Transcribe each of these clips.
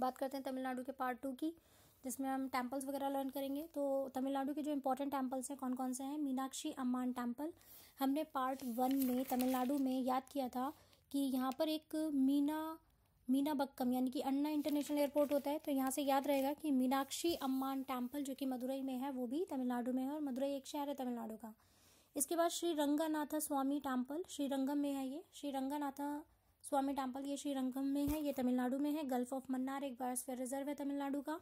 बात करते हैं तमिलनाडु के पार्ट टू की जिसमें हम टेम्पल्स वगैरह लर्न करेंगे तो तमिलनाडु के जो इंपॉर्टेंट टेम्पल्स हैं कौन कौन से हैं मीनाक्षी अम्मान टेम्पल हमने पार्ट वन में तमिलनाडु में याद किया था कि यहाँ पर एक मीना मीना बक्कम यानी कि अन्ना इंटरनेशनल एयरपोर्ट होता है तो यहाँ से याद रहेगा कि मीनाक्षी अम्मान टेम्पल जो कि मदुरई में है वो भी तमिलनाडु में है और मदुरई एक शहर है तमिलनाडु का इसके बाद श्री रंगानाथा स्वामी टेम्पल श्रीरंगम में है ये श्री रंगानाथा स्वामी टेम्पल ये श्रीरंगम में है ये तमिलनाडु में है गल्फ ऑफ मन्नार एक बायोस्फीयर रिजर्व है तमिलनाडु का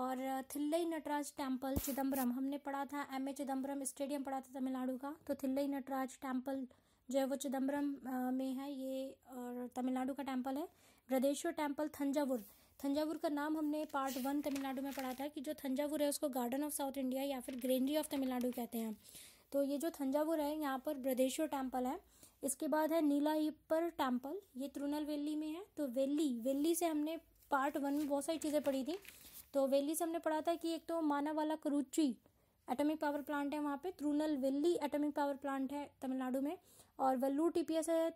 और थिल्लई नटराज टेम्पल चिदम्बरम हमने पढ़ा था एम ए चिदम्बरम स्टेडियम पढ़ा था तमिलनाडु का तो थिल्लई नटराज टेम्पल जो है वो चिदम्बरम में है ये और तमिलनाडु का टेम्पल है वृदेश्वर टेम्पल थंजावुर थंजावुर का नाम हमने पार्ट वन तमिलनाडु में पढ़ा था कि जो थंजावुर है उसको गार्डन ऑफ साउथ इंडिया या फिर ग्रीनरी ऑफ तमिलनाडु कहते हैं तो ये जो थंजावुर है यहाँ पर ब्रदेश्वर टेम्पल है इसके बाद है नीला ईपर टेम्पल ये वेली में है तो वेली वेली से हमने पार्ट वन में बहुत सारी चीज़ें पढ़ी थी तो वेली से हमने पढ़ा था कि एक तो मानावाला करुची एटॉमिक पावर प्लांट है वहाँ पे वेली एटॉमिक पावर प्लांट है तमिलनाडु में और वल्लू टीपीएस है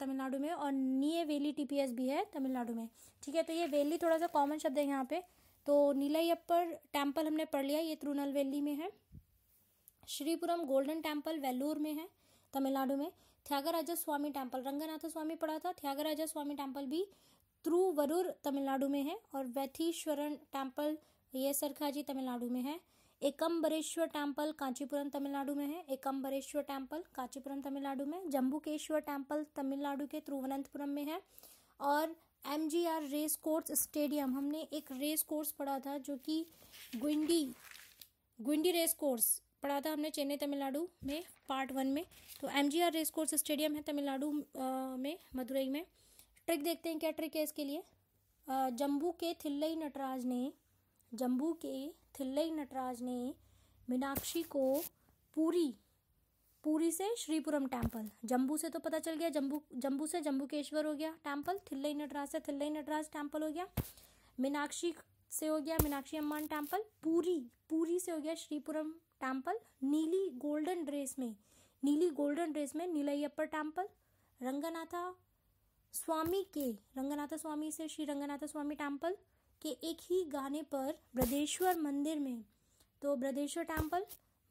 तमिलनाडु में और नीए वेली टीपीएस भी है तमिलनाडु में ठीक है तो ये वेली थोड़ा सा कॉमन शब्द है यहाँ पे तो नीलायप्पर टेम्पल हमने पढ़ लिया ये वेली में है श्रीपुरम गोल्डन टेम्पल वेल्लूर में है तमिलनाडु में थ्यागराजा स्वामी टेम्पल रंगनाथ स्वामी पढ़ा था थ्यागराजा स्वामी टेम्पल भी त्रुवरूर तमिलनाडु में है और वैथीश्वरण टेम्पल ये सरखाजी तमिलनाडु में है एकम्बरेश्वर टेम्पल कांचीपुरम तमिलनाडु में है एकम्बरेश्वर टेम्पल कांचीपुरम तमिलनाडु में जम्बुकेश्वर टेम्पल तमिलनाडु के त्रुवनंतपुरम में है और M G R race course stadium हमने एक रेस कोर्स पढ़ा था जो कि गुंडी गुंडी रेस कोर्स पढ़ा था हमने चेन्नई तमिलनाडु में पार्ट वन में तो M G R race course stadium है तमिलनाडु में मदुरई में ट्रिक देखते हैं क्या ट्रिक है इसके लिए जम्बू के थिल्लई नटराज ने जम्बू के थिल्लई नटराज ने मीनाक्षी को पूरी पूरी से श्रीपुरम टेम्पल जम्बू से तो पता चल गया जम्बू जम्बू से जम्बूकेश्वर हो गया टेम्पल थिल्लई नटराज से थिल्लई नटराज टेम्पल हो गया मीनाक्षी से हो गया मीनाक्षी अम्मान टेम्पल पूरी पूरी से हो गया श्रीपुरम टेम्पल नीली गोल्डन ड्रेस में नीली गोल्डन ड्रेस में नीलयप्पर टेम्पल रंगनाथा स्वामी के रंगनाथा स्वामी से श्री रंगनाथा स्वामी टेम्पल के एक ही गाने पर ब्रदेश्वर मंदिर में तो ब्रदेश्वर टेम्पल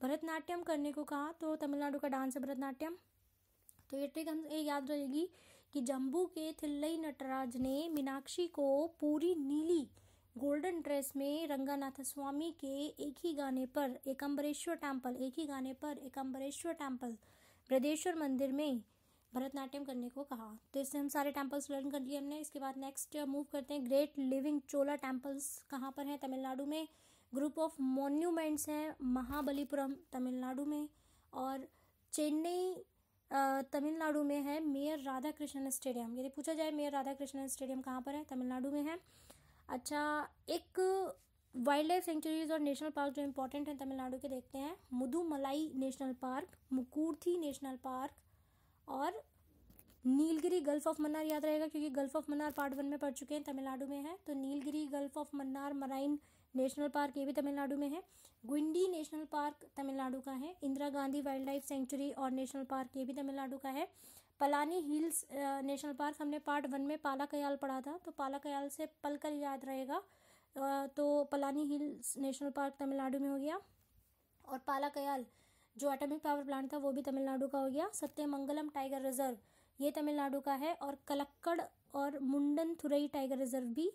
भरतनाट्यम करने को कहा तो तमिलनाडु का डांस है भरतनाट्यम तो ये ट्रिक हम ये याद रहेगी कि जम्बू के थिल्लई नटराज ने मीनाक्षी को पूरी नीली गोल्डन ड्रेस में रंगानाथ स्वामी के एक ही गाने पर एकम्बरेश्वर टेम्पल एक ही गाने पर एकम्बरेश्वर टेम्पल बृदेश्वर मंदिर में भरतनाट्यम करने को कहा तो इससे हम सारे टेम्पल्स लर्न कर लिए हमने इसके बाद नेक्स्ट मूव uh, करते हैं ग्रेट लिविंग चोला टेम्पल्स कहाँ पर हैं तमिलनाडु में ग्रुप ऑफ मोन्यूमेंट्स हैं महाबलीपुरम तमिलनाडु में और चेन्नई uh, तमिलनाडु में है मेयर राधा कृष्णन स्टेडियम यदि पूछा जाए मेयर राधा कृष्णन स्टेडियम कहाँ पर है तमिलनाडु में है अच्छा एक वाइल्ड लाइफ सेंचुरीज और नेशनल पार्क जो इम्पोर्टेंट हैं तमिलनाडु के देखते हैं Mudumalai national park Mukurthi national park और नीलगिरी गल्फ ऑफ मन्नार याद रहेगा क्योंकि gulf of Mannar part one में पड़ चुके हैं तमिलनाडु तो में है तो Nilgiri gulf of Mannar marine national park ये भी तमिलनाडु में है गुंडी नेशनल पार्क तमिलनाडु का है Indira Gandhi wild life sanctuary और नेशनल पार्क ये भी तमिलनाडु का है पलानी हिल्स नेशनल पार्क हमने पार्ट वन में पाला कयाल पढ़ा था तो पाला कयाल से पल कर याद रहेगा तो Palani hills national park Tamil Nadu में हो गया और पाला कयाल जो एटॉमिक पावर प्लांट था वो भी तमिलनाडु का हो गया सत्यमंगलम टाइगर रिजर्व ये तमिलनाडु का है और कलक्कड़ और मुंडन थुरई टाइगर रिजर्व भी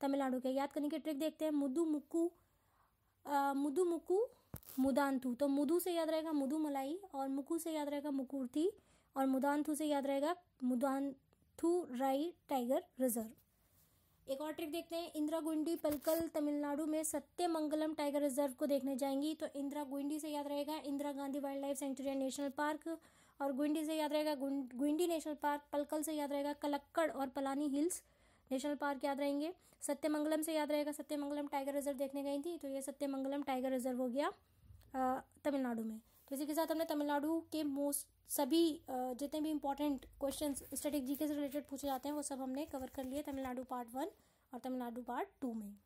तमिलनाडु का याद करने की ट्रिक देखते हैं मुदु मुक्कू मुदु मुक्कू मुदांतु तो मुदु से याद रहेगा मुदु मलाई और मुकू से याद रहेगा मुकुर्थी और मुदानथू से याद रहेगा मुदानथू राई टाइगर रिजर्व एक और ट्रिक देखते हैं इंदिरा गुंडी पलकल तमिलनाडु में सत्यमंगलम टाइगर रिजर्व को देखने जाएंगी तो इंदिरा गुंडी से याद रहेगा Indira Gandhi wild life sanctuary and national park और गुंडी से याद रहेगा गुंडी नेशनल पार्क पलकल से याद रहेगा कलक्कड़ और पलानी हिल्स नेशनल पार्क याद रहेंगे सत्यमंगलम से याद रहेगा सत्यमंगलम टाइगर रिजर्व देखने गई थी तो ये सत्यमंगलम टाइगर रिजर्व हो गया तमिलनाडु में तो इसी के साथ हमने तमिलनाडु के मोस्ट सभी जितने भी इंपॉर्टेंट क्वेश्चन स्टेटिक जीके से रिलेटेड पूछे जाते हैं वो सब हमने कवर कर लिए तमिलनाडु पार्ट वन और तमिलनाडु पार्ट टू में